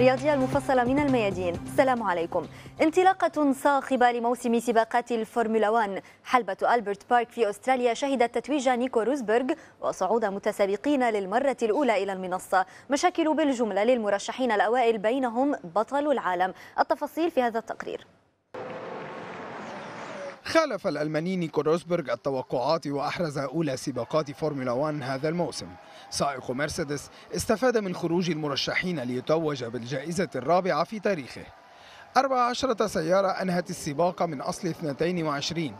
الرياضية المفصلة من الميادين السلام عليكم انطلاقة صاخبة لموسم سباقات الفورمولا 1 حلبة ألبرت بارك في أستراليا شهدت تتويج نيكو روزبرغ وصعود متسابقين للمرة الأولى إلى المنصة مشاكل بالجملة للمرشحين الأوائل بينهم بطل العالم التفاصيل في هذا التقرير خالف الألماني روزبرغ التوقعات وأحرز أولى سباقات فورمولا 1 هذا الموسم سائق مرسيدس استفاد من خروج المرشحين ليتوج بالجائزة الرابعة في تاريخه 14 سيارة أنهت السباق من أصل 22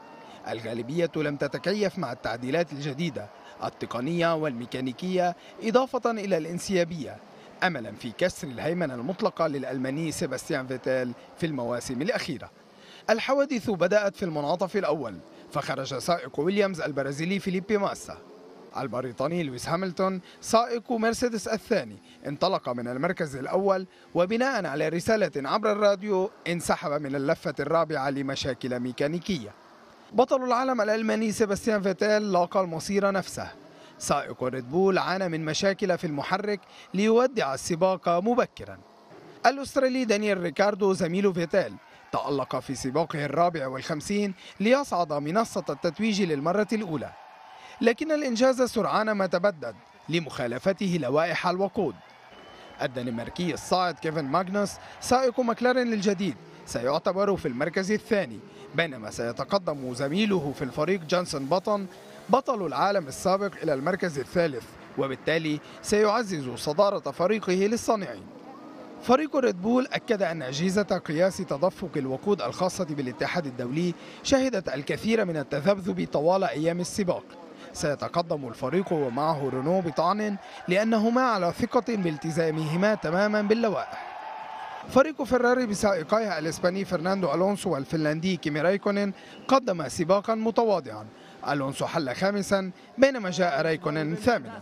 الغالبية لم تتكيف مع التعديلات الجديدة التقنية والميكانيكية إضافة إلى الانسيابية أملا في كسر الهيمنة المطلقة للألماني سيباستيان فيتيل في المواسم الأخيرة الحوادث بدأت في المنعطف الأول فخرج سائق ويليامز البرازيلي فيليبي ماسا البريطاني لويس هاملتون سائق مرسيدس الثاني انطلق من المركز الأول وبناء على رسالة عبر الراديو انسحب من اللفة الرابعة لمشاكل ميكانيكية بطل العالم الألماني سيباستيان فيتيل لاقى المصير نفسه سائق ريد بول عانى من مشاكل في المحرك ليودع السباق مبكرا الأسترالي دانيال ريكاردو زميل فيتال تألق في سباقه الرابع والخمسين ليصعد منصة التتويج للمرة الأولى لكن الإنجاز سرعان ما تبدد لمخالفته لوائح الوقود الدنماركي الصاعد كيفن ماغنوس سائق مكلارن الجديد سيعتبر في المركز الثاني بينما سيتقدم زميله في الفريق جانسون بطن بطل العالم السابق إلى المركز الثالث وبالتالي سيعزز صدارة فريقه للصانعين فريق ريد بول أكد أن أجهزة قياس تدفق الوقود الخاصة بالاتحاد الدولي شهدت الكثير من التذبذب طوال أيام السباق سيتقدم الفريق ومعه رونو بطعن لأنهما على ثقة بالتزامهما تماما باللوائح فريق فراري بسائقيه الإسباني فرناندو ألونسو والفنلندي كيمي رايكونين قدم سباقا متواضعا ألونسو حل خامسا بينما جاء رايكونين ثامنا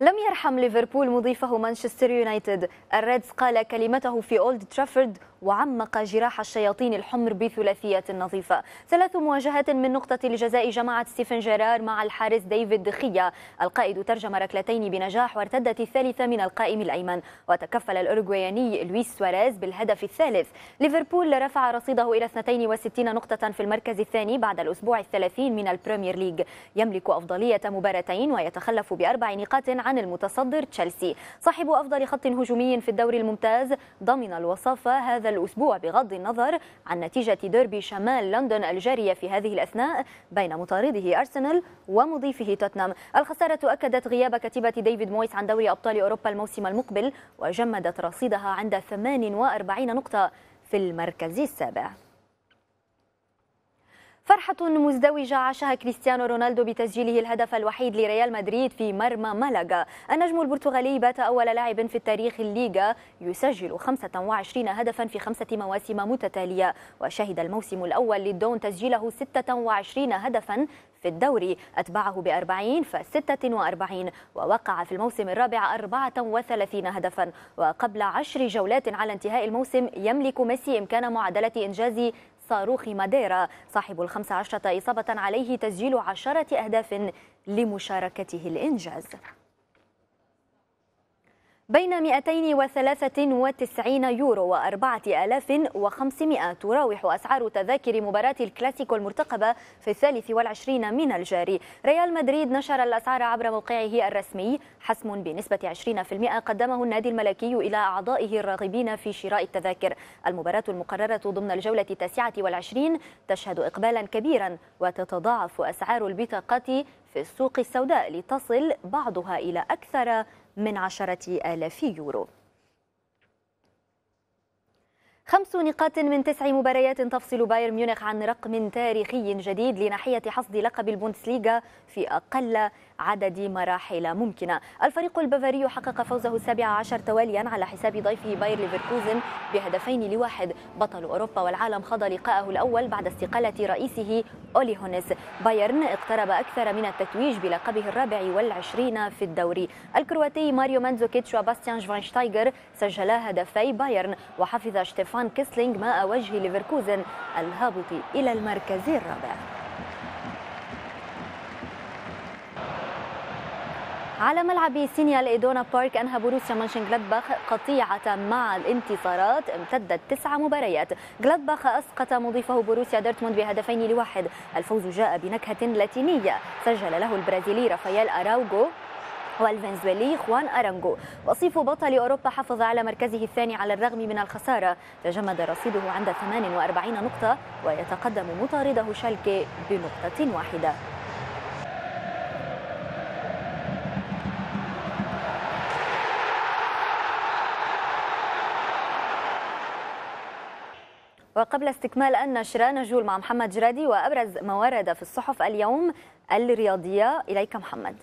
لم يرحم ليفربول مضيفه مانشستر يونايتد الريدز قال كلمته في أولد ترافورد وعمق جراح الشياطين الحمر بثلاثيات نظيفة ثلاث مواجهات من نقطة الجزاء جماعة ستيفن جيرار مع الحارس ديفيد دخية القائد ترجم ركلتين بنجاح وارتدت الثالثة من القائم الأيمن وتكفل الأورغوياني لويس سواريز بالهدف الثالث ليفربول رفع رصيده إلى 62 نقطة في المركز الثاني بعد الأسبوع الثلاثين من البريمير ليج يملك أفضلية مباراتين ويتخلف بأربع نقاط عن المتصدر تشيلسي صاحب أفضل خط هجومي في الدوري الممتاز ضمن الوصافة هذا هذا الأسبوع بغض النظر عن نتيجة ديربي شمال لندن الجارية في هذه الأثناء بين مطارده أرسنال ومضيفه توتنهام الخسارة أكدت غياب كتيبة ديفيد مويس عن دوري أبطال أوروبا الموسم المقبل وجمدت رصيدها عند 48 نقطة في المركز السابع فرحة مزدوجة عاشها كريستيانو رونالدو بتسجيله الهدف الوحيد لريال مدريد في مرمى مالاغا النجم البرتغالي بات أول لاعب في التاريخ الليغا يسجل 25 هدفا في خمسة مواسم متتالية وشهد الموسم الأول للدون تسجيله 26 هدفا في الدوري أتبعه بأربعين فستة وأربعين ووقع في الموسم الرابع أربعة وثلاثين هدفا وقبل عشر جولات على انتهاء الموسم يملك ميسي إمكان معادلة إنجاز صاروخ ماديرا صاحب الخمس عشرة إصابة عليه تسجيل عشرة أهداف لمشاركته الإنجاز بين 293 يورو و4500 تراوح أسعار تذاكر مباراة الكلاسيكو المرتقبة في الثالث والعشرين من الجاري ريال مدريد نشر الأسعار عبر موقعه الرسمي حسم بنسبة 20% قدمه النادي الملكي إلى أعضائه الراغبين في شراء التذاكر المباراة المقررة ضمن الجولة التاسعة والعشرين تشهد إقبالا كبيرا وتتضاعف أسعار البطاقات في السوق السوداء لتصل بعضها إلى أكثر من عشرة آلاف يورو خمس نقاط من تسع مباريات تفصل بايرن ميونخ عن رقم تاريخي جديد لناحية حصد لقب البوندسليغا في أقل عدد مراحل ممكنة الفريق البافاري حقق فوزه السابع عشر تواليا على حساب ضيفه باير ليفركوزن بهدفين لواحد بطل أوروبا والعالم خاض لقاءه الأول بعد استقالة رئيسه أولي هونس بايرن اقترب أكثر من التتويج بلقبه الرابع والعشرين في الدوري الكرواتي ماريو مانزوكيتش وباستيان شفاينشتايجر سجلا هدفي بايرن وحفظ شتيفان كيسلينغ ماء وجه ليفركوزن الهابط إلى المركز الرابع على ملعب سينيا لإيدونا بارك أنهى بروسيا مانشن جلادباخ قطيعة مع الانتصارات امتدت تسع مباريات جلادباخ أسقط مضيفه بروسيا دورتموند بهدفين لواحد الفوز جاء بنكهة لاتينية سجل له البرازيلي رافائيل أراوغو والفنزويلي خوان أرانجو وصيف بطل أوروبا حافظ على مركزه الثاني على الرغم من الخسارة تجمد رصيده عند 48 نقطة ويتقدم مطارده شالكي بنقطة واحدة وقبل استكمال النشرة نجول مع محمد جرادي وأبرز ما ورد في الصحف اليوم الرياضية إليك محمد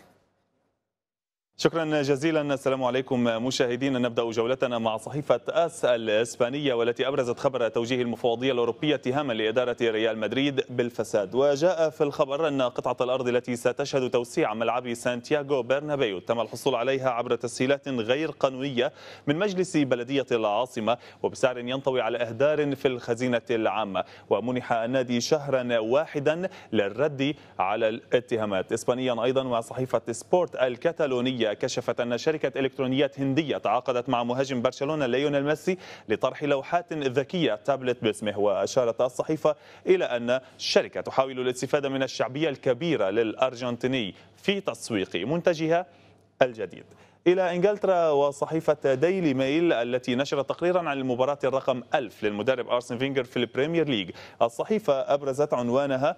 شكرا جزيلا السلام عليكم مشاهدينا نبدا جولتنا مع صحيفه اس الاسبانيه والتي ابرزت خبر توجيه المفوضيه الاوروبيه اتهاما لاداره ريال مدريد بالفساد وجاء في الخبر ان قطعه الارض التي ستشهد توسيع ملعب سانتياغو برنابيو تم الحصول عليها عبر تسهيلات غير قانونيه من مجلس بلديه العاصمه وبسعر ينطوي على اهدار في الخزينه العامه ومنح النادي شهرا واحدا للرد على الاتهامات اسبانيا ايضا مع صحيفه سبورت الكتالونيه كشفت أن شركة إلكترونيات هندية تعاقدت مع مهاجم برشلونة ليونيل ميسي لطرح لوحات ذكية تابلت باسمه وأشارت الصحيفة إلى أن الشركة تحاول الاستفادة من الشعبية الكبيرة للأرجنتيني في تسويق منتجها الجديد إلى إنجلترا وصحيفة ديلي ميل التي نشرت تقريرا عن المباراة الرقم 1000 للمدرب أرسن فينجر في البريمير ليج الصحيفة أبرزت عنوانها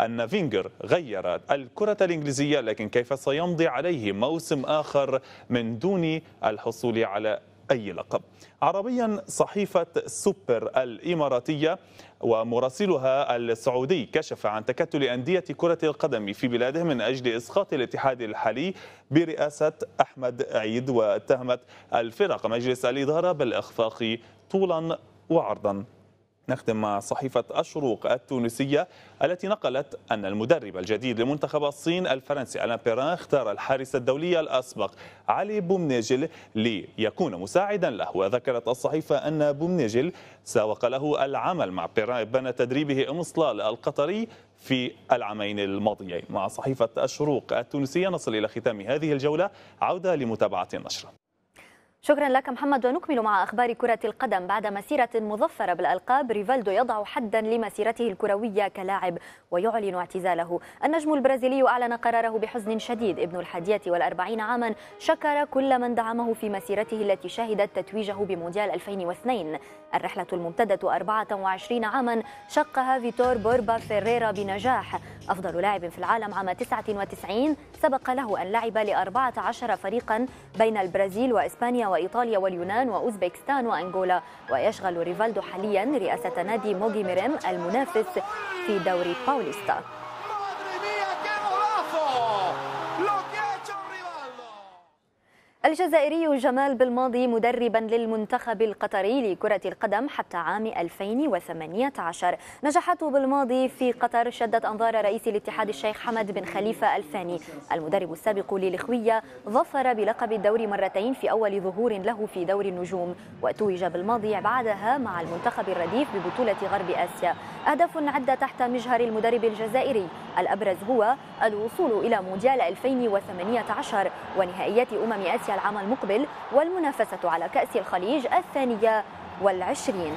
أن فينجر غير الكرة الإنجليزية لكن كيف سيمضي عليه موسم آخر من دون الحصول على أي لقب عربيا صحيفة سوبر الإماراتية ومراسلها السعودي كشف عن تكتل أندية كرة القدم في بلاده من أجل إسقاط الاتحاد الحالي برئاسة أحمد عيد واتهمت الفرق مجلس الإدارة بالإخفاق طولا وعرضا نختم مع صحيفة الشروق التونسية التي نقلت أن المدرب الجديد لمنتخب الصين الفرنسي ألان بيران اختار الحارس الدولي الأسبق علي بومنيجل ليكون مساعدا له وذكرت الصحيفة أن بومنيجل ساوق له العمل مع بيران بنى تدريبه أم القطري في العامين الماضيين مع صحيفة الشروق التونسية نصل إلى ختام هذه الجولة عودة لمتابعة النشرة شكرا لك محمد ونكمل مع أخبار كرة القدم بعد مسيرة مظفرة بالألقاب ريفالدو يضع حدا لمسيرته الكروية كلاعب ويعلن اعتزاله النجم البرازيلي أعلن قراره بحزن شديد ابن الحادية والأربعين عاما شكر كل من دعمه في مسيرته التي شهدت تتويجه بمونديال 2002 الرحلة الممتدة 24 عاما شقها فيتور بوربا فيريرا بنجاح أفضل لاعب في العالم عام 99 سبق له أن لعب ل 14 فريقا بين البرازيل وإسبانيا وإيطاليا واليونان وأوزبكستان وأنغولا ويشغل ريفالدو حاليا رئاسة نادي موغيميريم المنافس في دوري باوليستا الجزائري جمال بالماضي مدربا للمنتخب القطري لكرة القدم حتى عام 2018 نجاحاته بالماضي في قطر شدت أنظار رئيس الاتحاد الشيخ حمد بن خليفة الثاني المدرب السابق للخوية ظفر بلقب الدوري مرتين في أول ظهور له في دور النجوم وتوج بالماضي بعدها مع المنتخب الرديف ببطولة غرب آسيا أهداف عدة تحت مجهر المدرب الجزائري الأبرز هو الوصول إلى مونديال 2018 ونهائيات أمم آسيا العام المقبل والمنافسة على كأس الخليج الثانية والعشرين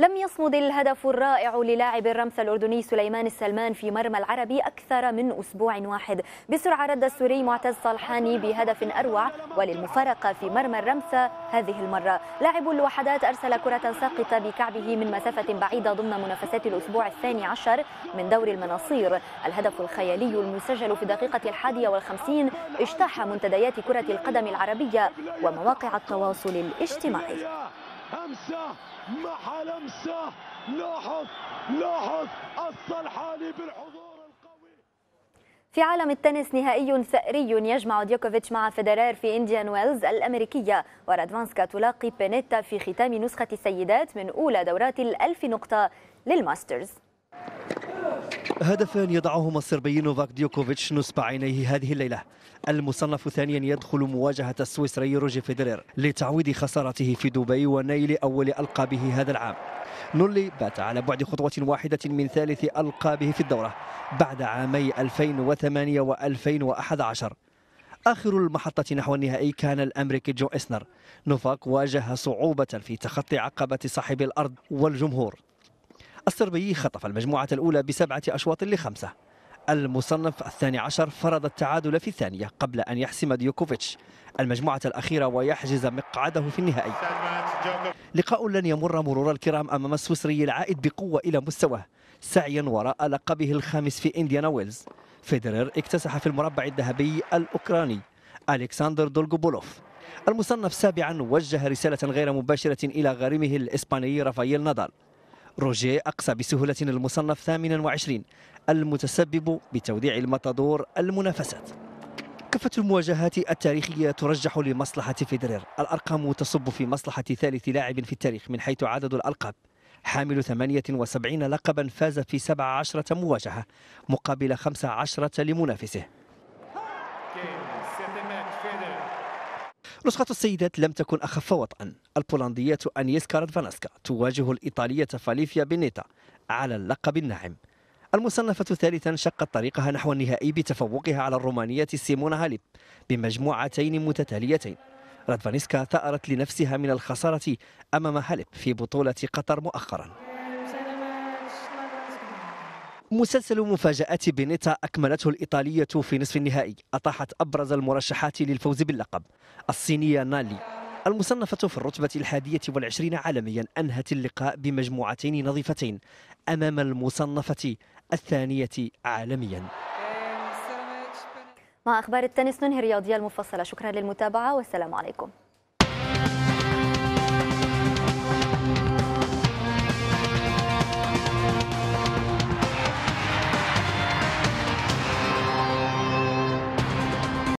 لم يصمد الهدف الرائع للاعب الرمث الأردني سليمان السلمان في مرمى العربي أكثر من أسبوع واحد بسرعة رد السوري معتز صلحاني بهدف أروع وللمفارقة في مرمى الرمثة هذه المرة لاعب الوحدات أرسل كرة ساقطة بكعبه من مسافة بعيدة ضمن منافسات الأسبوع الثاني عشر من دور المناصير الهدف الخيالي المسجل في الدقيقة الحادية والخمسين اجتاح منتديات كرة القدم العربية ومواقع التواصل الاجتماعي همسة مع لمسة لاحظ لاحظ الصلحاني بالحضور في عالم التنس نهائي ثأري يجمع ديوكوفيتش مع فيدرير في إنديان ويلز الأمريكية ورادفانسكا تلاقي بينيتا في ختام نسخة السيدات من أولى دورات الألف نقطة للماسترز هدفان يضعهما الصربي نوفاك ديوكوفيتش نصب عينيه هذه الليلة المصنف ثانيا يدخل مواجهة السويسري روجي فيدرير لتعويض خسارته في دبي ونيل أول ألقابه هذا العام نولي بات على بعد خطوة واحدة من ثالث ألقابه في الدورة بعد عامي 2008 و 2011 آخر المحطة نحو النهائي كان الأمريكي جو إسنر نوفاك واجه صعوبة في تخطي عقبة صاحب الأرض والجمهور الصربي خطف المجموعة الأولى بسبعة أشواط لخمسة المصنف الثاني عشر فرض التعادل في الثانية قبل أن يحسم ديوكوفيتش المجموعة الأخيرة ويحجز مقعده في النهائي لقاء لن يمر مرور الكرام أمام السويسري العائد بقوة إلى مستواه سعيا وراء لقبه الخامس في إنديانا ويلز فيدرر اكتسح في المربع الذهبي الأوكراني ألكسندر دولغوبولوف المصنف سابعا وجه رسالة غير مباشرة إلى غريمه الإسباني رافائيل نادال روجيه أقصى بسهولة المصنف 28 المتسبب بتوديع المطادور المنافسات كافة المواجهات التاريخية ترجح لمصلحة فيدرير الأرقام تصب في مصلحة ثالث لاعب في التاريخ من حيث عدد الألقاب حامل 78 لقبا فاز في 17 مواجهة مقابل 15 لمنافسه نسخة السيدات لم تكن أخف وطئا البولندية أنيس كاردفانسكا تواجه الإيطالية فاليفيا بينيتا على اللقب الناعم المصنفة ثالثا شقت طريقها نحو النهائي بتفوقها على الرومانية سيمونا هاليب بمجموعتين متتاليتين رادفانيسكا ثأرت لنفسها من الخسارة أمام هاليب في بطولة قطر مؤخراً مسلسل مفاجآت بينيتا أكملته الإيطالية في نصف النهائي أطاحت أبرز المرشحات للفوز باللقب الصينية نالي المصنفة في الرتبة الحادية والعشرين عالميا أنهت اللقاء بمجموعتين نظيفتين أمام المصنفة الثانية عالميا مع أخبار التنس ننهي الرياضية المفصلة شكرا للمتابعة والسلام عليكم